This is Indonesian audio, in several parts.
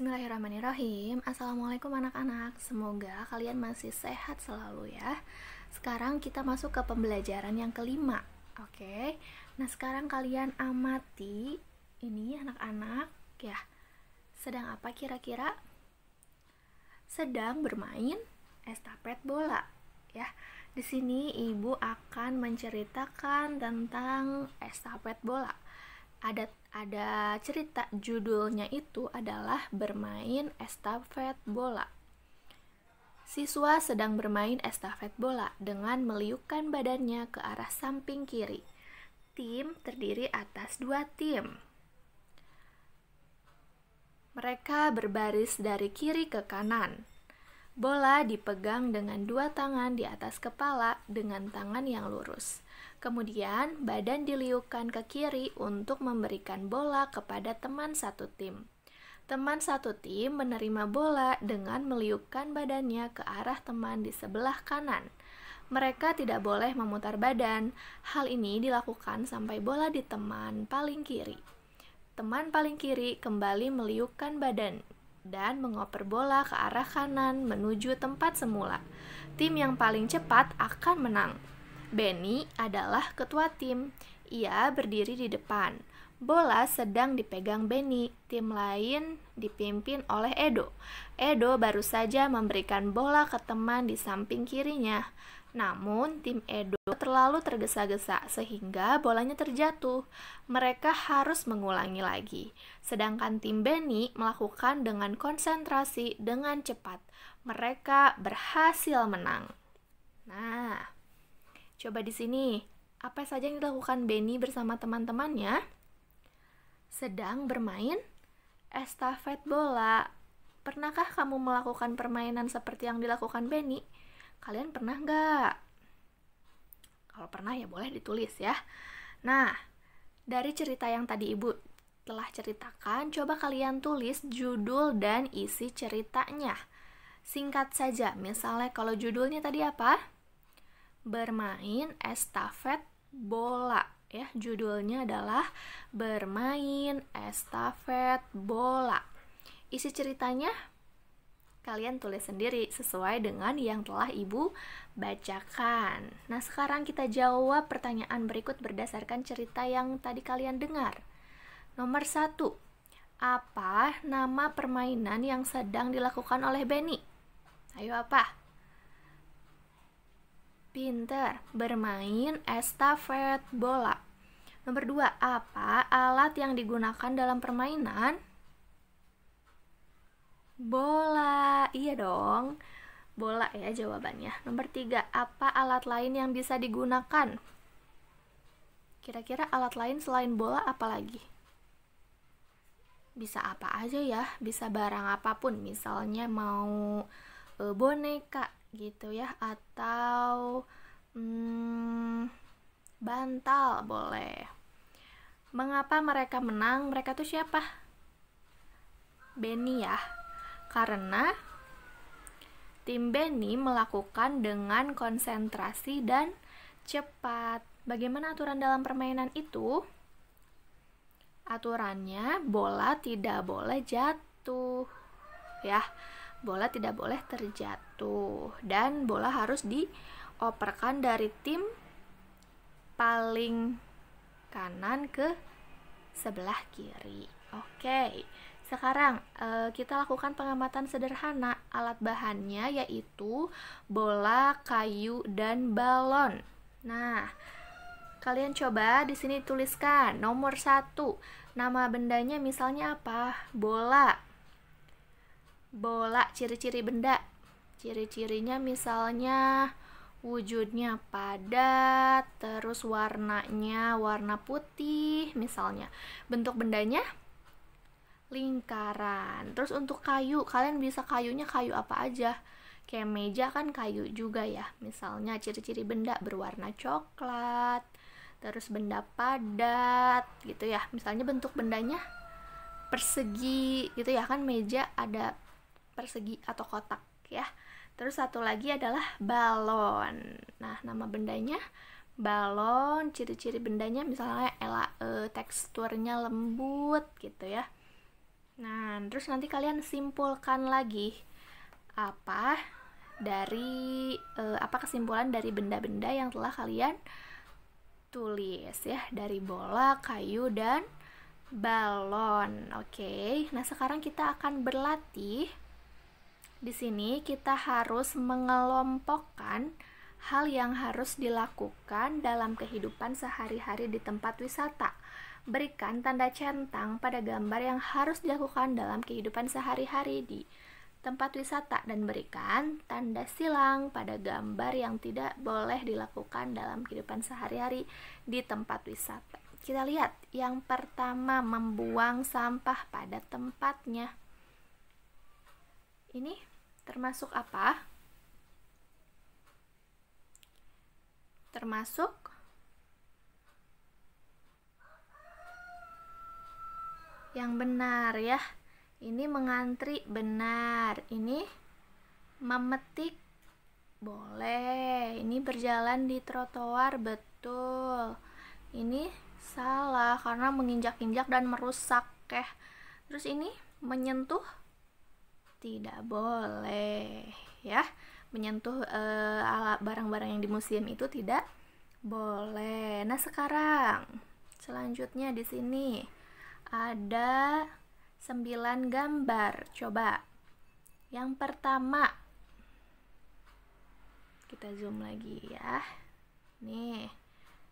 Bismillahirrahmanirrahim Assalamualaikum anak-anak Semoga kalian masih sehat selalu ya Sekarang kita masuk ke pembelajaran yang kelima Oke okay? Nah sekarang kalian amati Ini anak-anak ya Sedang apa kira-kira? Sedang bermain estafet bola ya di sini ibu akan menceritakan tentang estafet bola ada ada cerita judulnya itu adalah bermain estafet bola. Siswa sedang bermain estafet bola dengan meliukkan badannya ke arah samping kiri. Tim terdiri atas dua tim. Mereka berbaris dari kiri ke kanan. Bola dipegang dengan dua tangan di atas kepala dengan tangan yang lurus. Kemudian, badan diliukkan ke kiri untuk memberikan bola kepada teman satu tim. Teman satu tim menerima bola dengan meliukkan badannya ke arah teman di sebelah kanan. Mereka tidak boleh memutar badan. Hal ini dilakukan sampai bola di teman paling kiri. Teman paling kiri kembali meliukkan badan dan mengoper bola ke arah kanan menuju tempat semula. Tim yang paling cepat akan menang. Benny adalah ketua tim. Ia berdiri di depan. Bola sedang dipegang Benny, tim lain dipimpin oleh Edo. Edo baru saja memberikan bola ke teman di samping kirinya. Namun, tim Edo terlalu tergesa-gesa sehingga bolanya terjatuh. Mereka harus mengulangi lagi. Sedangkan tim Benny melakukan dengan konsentrasi dengan cepat. Mereka berhasil menang. Nah, Coba di sini, apa saja yang dilakukan Benny bersama teman-temannya? Sedang bermain estafet bola. Pernahkah kamu melakukan permainan seperti yang dilakukan Benny? Kalian pernah nggak? Kalau pernah ya boleh ditulis ya. Nah, dari cerita yang tadi ibu telah ceritakan, coba kalian tulis judul dan isi ceritanya. Singkat saja, misalnya kalau judulnya tadi apa? bermain estafet bola ya judulnya adalah bermain estafet bola isi ceritanya kalian tulis sendiri sesuai dengan yang telah ibu bacakan nah sekarang kita jawab pertanyaan berikut berdasarkan cerita yang tadi kalian dengar nomor satu apa nama permainan yang sedang dilakukan oleh Benny ayo apa Pinter, bermain estafet bola. Nomor dua, apa alat yang digunakan dalam permainan? Bola, iya dong. Bola ya jawabannya. Nomor tiga, apa alat lain yang bisa digunakan? Kira-kira alat lain selain bola apa lagi? Bisa apa aja ya, bisa barang apapun. Misalnya mau e, boneka, gitu ya atau hmm, bantal boleh mengapa mereka menang mereka tuh siapa Benny ya karena tim Benny melakukan dengan konsentrasi dan cepat bagaimana aturan dalam permainan itu aturannya bola tidak boleh jatuh ya bola tidak boleh terjatuh dan bola harus dioperkan dari tim paling kanan ke sebelah kiri. Oke. Sekarang eh, kita lakukan pengamatan sederhana. Alat bahannya yaitu bola, kayu, dan balon. Nah, kalian coba di sini tuliskan nomor satu. Nama bendanya misalnya apa? Bola bola ciri-ciri benda ciri-cirinya misalnya wujudnya padat terus warnanya warna putih misalnya bentuk bendanya lingkaran terus untuk kayu kalian bisa kayunya kayu apa aja kayak meja kan kayu juga ya misalnya ciri-ciri benda berwarna coklat terus benda padat gitu ya misalnya bentuk bendanya persegi gitu ya kan meja ada persegi atau kotak ya. Terus satu lagi adalah balon. Nah, nama bendanya balon, ciri-ciri bendanya misalnya ela, e, teksturnya lembut gitu ya. Nah, terus nanti kalian simpulkan lagi apa dari e, apa kesimpulan dari benda-benda yang telah kalian tulis ya, dari bola, kayu dan balon. Oke. Okay? Nah, sekarang kita akan berlatih di sini kita harus mengelompokkan hal yang harus dilakukan dalam kehidupan sehari-hari di tempat wisata. Berikan tanda centang pada gambar yang harus dilakukan dalam kehidupan sehari-hari di tempat wisata dan berikan tanda silang pada gambar yang tidak boleh dilakukan dalam kehidupan sehari-hari di tempat wisata. Kita lihat yang pertama membuang sampah pada tempatnya. Ini termasuk apa? Termasuk yang benar ya. Ini mengantri benar. Ini memetik boleh. Ini berjalan di trotoar betul. Ini salah karena menginjak-injak dan merusak keh. Terus ini menyentuh tidak boleh ya menyentuh uh, eh, barang barang -barang yang di museum itu tidak boleh. Nah, sekarang selanjutnya di sini ada sembilan gambar. Coba. Yang pertama kita zoom lagi ya. Nih.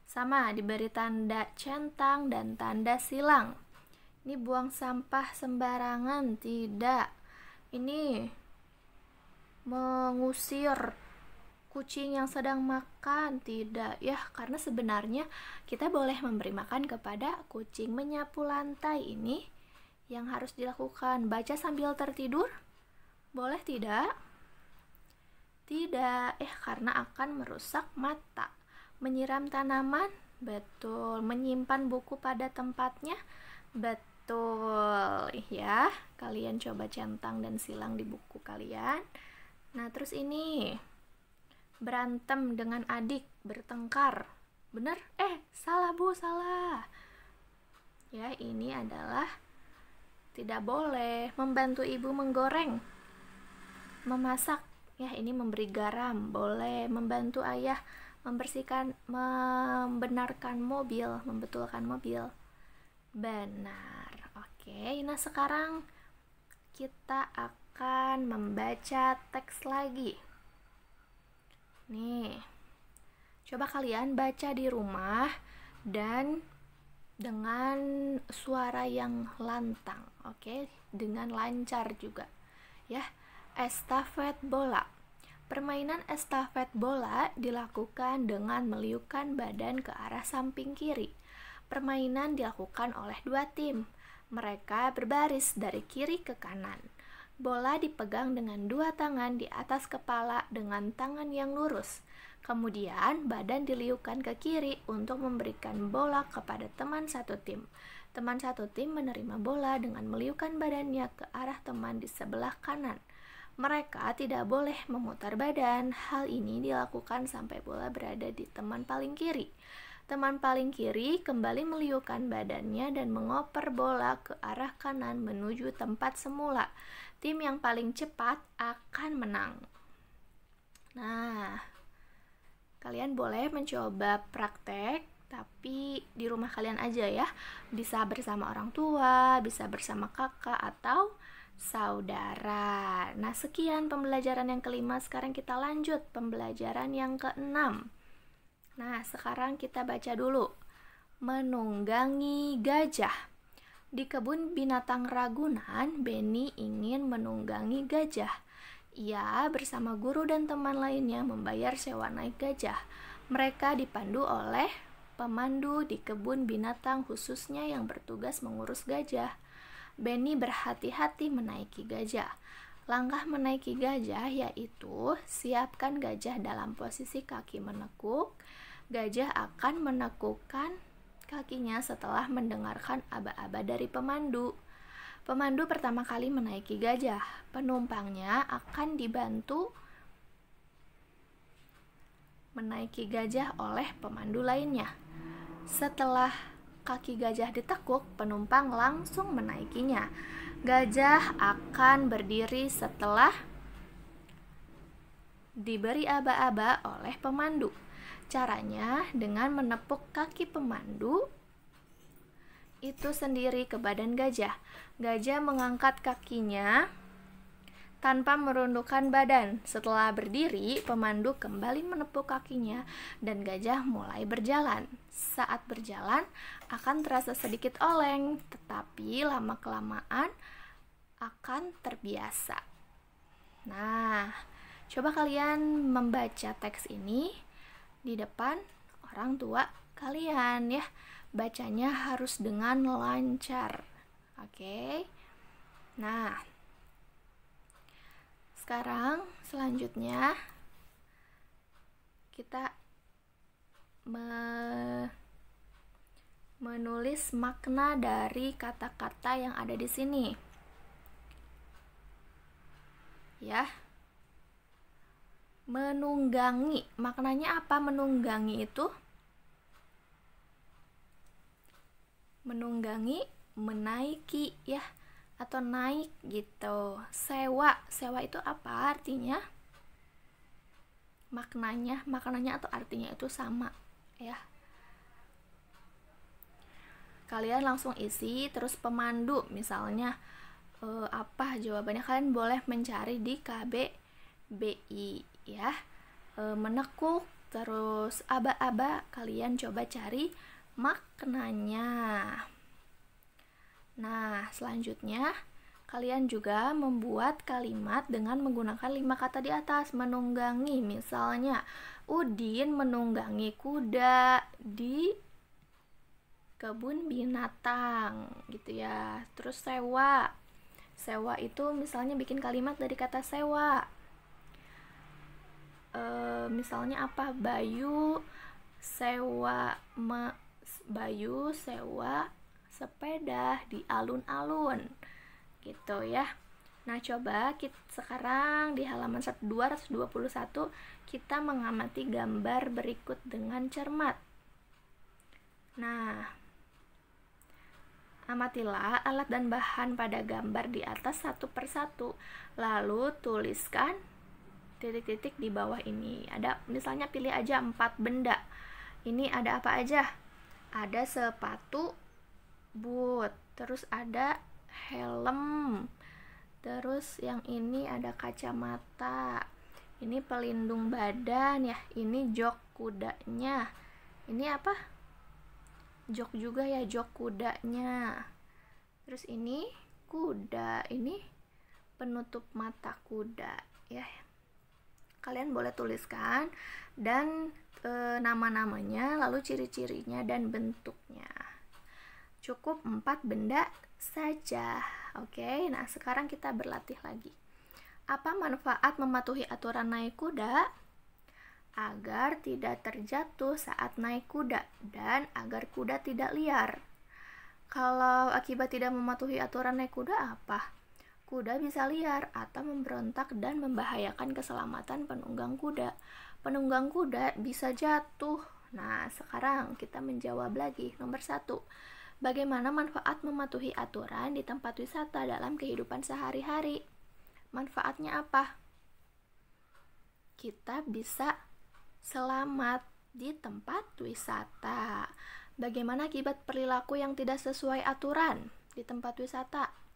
Sama diberi tanda centang dan tanda silang. Ini buang sampah sembarangan tidak ini mengusir kucing yang sedang makan tidak ya karena sebenarnya kita boleh memberi makan kepada kucing menyapu lantai ini yang harus dilakukan baca sambil tertidur boleh tidak tidak eh karena akan merusak mata menyiram tanaman betul menyimpan buku pada tempatnya betul Betul, ya. Kalian coba centang dan silang di buku kalian. Nah, terus ini berantem dengan adik, bertengkar. Bener? Eh, salah Bu, salah. Ya, ini adalah tidak boleh membantu ibu menggoreng, memasak. Ya, ini memberi garam, boleh membantu ayah membersihkan, membenarkan mobil, membetulkan mobil. Benar. Oke, nah sekarang kita akan membaca teks lagi. Nih. Coba kalian baca di rumah dan dengan suara yang lantang, oke? Okay? Dengan lancar juga. Ya, estafet bola. Permainan estafet bola dilakukan dengan meliukan badan ke arah samping kiri. Permainan dilakukan oleh dua tim mereka berbaris dari kiri ke kanan. Bola dipegang dengan dua tangan di atas kepala dengan tangan yang lurus. Kemudian, badan diliukkan ke kiri untuk memberikan bola kepada teman satu tim. Teman satu tim menerima bola dengan meliukkan badannya ke arah teman di sebelah kanan. Mereka tidak boleh memutar badan. Hal ini dilakukan sampai bola berada di teman paling kiri. Teman paling kiri kembali meliukkan badannya dan mengoper bola ke arah kanan menuju tempat semula. Tim yang paling cepat akan menang. Nah, kalian boleh mencoba praktek tapi di rumah kalian aja ya. Bisa bersama orang tua, bisa bersama kakak atau saudara. Nah, sekian pembelajaran yang kelima. Sekarang kita lanjut pembelajaran yang keenam. Nah, sekarang kita baca dulu. Menunggangi gajah. Di kebun binatang Ragunan, Benny ingin menunggangi gajah. Ia bersama guru dan teman lainnya membayar sewa naik gajah. Mereka dipandu oleh pemandu di kebun binatang khususnya yang bertugas mengurus gajah. Benny berhati-hati menaiki gajah. Langkah menaiki gajah yaitu siapkan gajah dalam posisi kaki menekuk, Gajah akan menekukkan kakinya setelah mendengarkan aba-aba dari pemandu. Pemandu pertama kali menaiki gajah. Penumpangnya akan dibantu menaiki gajah oleh pemandu lainnya. Setelah kaki gajah ditekuk, penumpang langsung menaikinya. Gajah akan berdiri setelah diberi aba-aba oleh pemandu. Caranya dengan menepuk kaki pemandu itu sendiri ke badan gajah. Gajah mengangkat kakinya tanpa merundukkan badan. Setelah berdiri, pemandu kembali menepuk kakinya dan gajah mulai berjalan. Saat berjalan akan terasa sedikit oleng, tetapi lama-kelamaan akan terbiasa. Nah, coba kalian membaca teks ini di depan orang tua kalian ya. Bacanya harus dengan lancar. Oke. Okay? Nah, sekarang selanjutnya kita me menulis makna dari kata-kata yang ada di sini. Ya menunggangi maknanya apa menunggangi itu menunggangi menaiki ya atau naik gitu sewa sewa itu apa artinya maknanya maknanya atau artinya itu sama ya kalian langsung isi terus pemandu misalnya eh, apa jawabannya kalian boleh mencari di KBBI ya e, menekuk terus aba-aba kalian coba cari maknanya nah selanjutnya kalian juga membuat kalimat dengan menggunakan lima kata di atas menunggangi misalnya Udin menunggangi kuda di kebun binatang gitu ya terus sewa sewa itu misalnya bikin kalimat dari kata sewa Eh, misalnya apa Bayu sewa me, Bayu sewa sepeda di alun-alun gitu ya Nah, coba kita sekarang di halaman 221 kita mengamati gambar berikut dengan cermat. Nah, amatilah alat dan bahan pada gambar di atas satu persatu, lalu tuliskan titik-titik di bawah ini. Ada misalnya pilih aja empat benda. Ini ada apa aja? Ada sepatu, boot, terus ada helm. Terus yang ini ada kacamata. Ini pelindung badan ya. Ini jok kudanya. Ini apa? Jok juga ya jok kudanya. Terus ini kuda, ini penutup mata kuda ya kalian boleh tuliskan dan e, nama-namanya lalu ciri-cirinya dan bentuknya cukup empat benda saja oke nah sekarang kita berlatih lagi apa manfaat mematuhi aturan naik kuda agar tidak terjatuh saat naik kuda dan agar kuda tidak liar kalau akibat tidak mematuhi aturan naik kuda apa Kuda bisa liar atau memberontak dan membahayakan keselamatan penunggang kuda. Penunggang kuda bisa jatuh. Nah, sekarang kita menjawab lagi. Nomor satu, bagaimana manfaat mematuhi aturan di tempat wisata dalam kehidupan sehari-hari? Manfaatnya apa? Kita bisa selamat di tempat wisata. Bagaimana akibat perilaku yang tidak sesuai aturan di tempat wisata?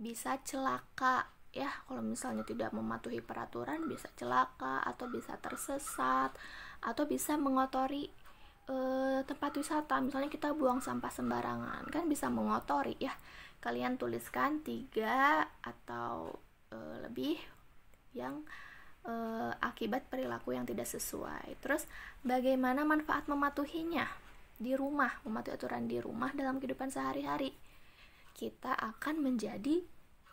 bisa celaka ya kalau misalnya tidak mematuhi peraturan bisa celaka atau bisa tersesat atau bisa mengotori e, tempat wisata misalnya kita buang sampah sembarangan kan bisa mengotori ya kalian tuliskan tiga atau e, lebih yang e, akibat perilaku yang tidak sesuai terus bagaimana manfaat mematuhinya di rumah mematuhi aturan di rumah dalam kehidupan sehari-hari kita akan menjadi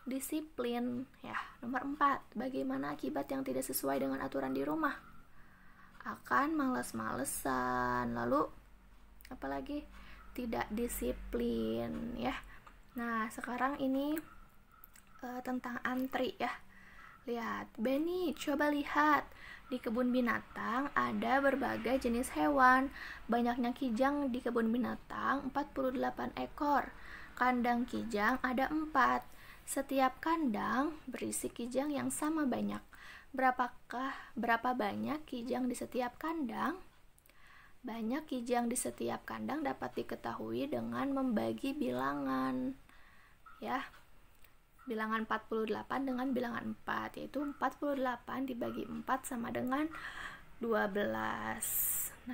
disiplin ya nomor empat bagaimana akibat yang tidak sesuai dengan aturan di rumah akan males-malesan lalu apalagi tidak disiplin ya nah sekarang ini e, tentang antri ya lihat Benny coba lihat di kebun binatang ada berbagai jenis hewan banyaknya kijang di kebun binatang 48 ekor Kandang kijang ada empat. Setiap kandang berisi kijang yang sama banyak. Berapakah berapa banyak kijang di setiap kandang? Banyak kijang di setiap kandang dapat diketahui dengan membagi bilangan. Ya. Bilangan 48 dengan bilangan 4 yaitu 48 dibagi 4 sama dengan 12.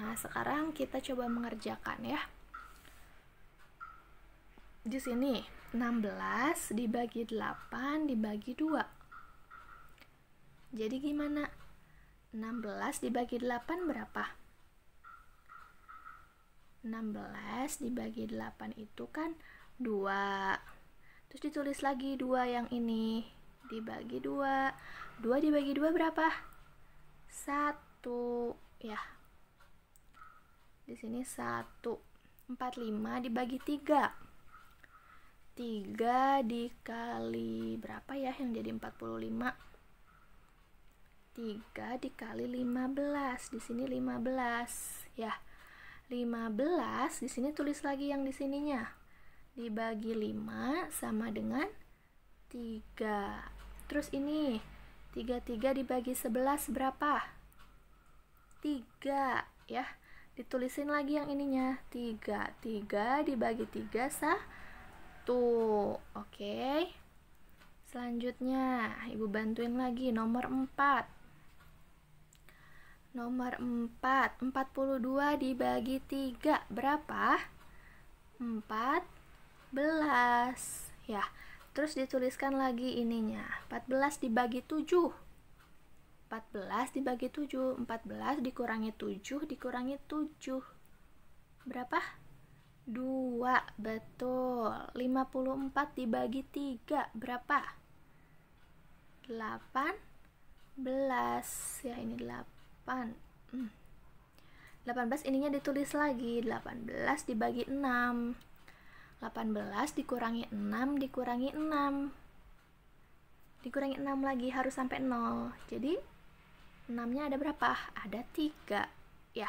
Nah, sekarang kita coba mengerjakan ya di sini 16 dibagi 8 dibagi 2 jadi gimana 16 dibagi 8 berapa 16 dibagi 8 itu kan 2 terus ditulis lagi 2 yang ini dibagi 2 2 dibagi 2 berapa 1 ya di sini 1 45 dibagi 3 3 dikali berapa ya yang jadi 45 3 dikali 15. Di sini 15, ya. 15 di sini tulis lagi yang di sininya. Dibagi 5 sama dengan 3. Terus ini 33 dibagi 11 berapa? 3, ya. Ditulisin lagi yang ininya. 3. 3 dibagi 3 sah satu, oke. Okay. Selanjutnya, Ibu bantuin lagi nomor 4. Nomor 4, 42 dibagi 3 berapa? 14. Ya, terus dituliskan lagi ininya. 14 dibagi 7. 14 dibagi 7, 14 dikurangi 7 dikurangi 7. Berapa? 2 betul. 54 dibagi 3, berapa? 18. Ya, ini 8. 18 hmm. ininya ditulis lagi. 18 dibagi 6. 18 dikurangi 6 dikurangi 6. Dikurangi 6 lagi harus sampai 0. Jadi 6-nya ada berapa? Ada 3. Ya.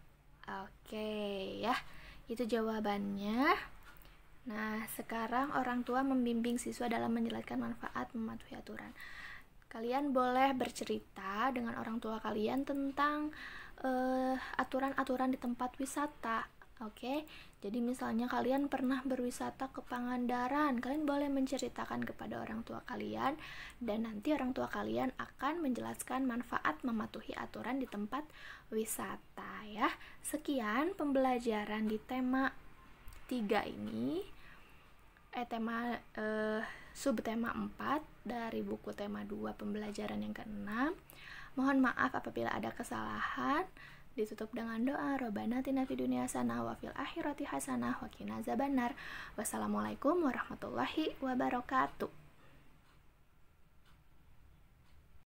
Oke ya, itu jawabannya. Nah, sekarang orang tua membimbing siswa dalam menjelaskan manfaat mematuhi aturan. Kalian boleh bercerita dengan orang tua kalian tentang eh, aturan-aturan uh, di tempat wisata. Oke, okay? Jadi misalnya kalian pernah berwisata ke Pangandaran, kalian boleh menceritakan kepada orang tua kalian dan nanti orang tua kalian akan menjelaskan manfaat mematuhi aturan di tempat wisata ya. Sekian pembelajaran di tema 3 ini. Eh tema eh, subtema 4 dari buku tema 2 pembelajaran yang keenam. Mohon maaf apabila ada kesalahan. Ditutup dengan doa, Robana tina fidunia dunia wafil wa fil akhirati hasanah wa Wassalamualaikum warahmatullahi wabarakatuh.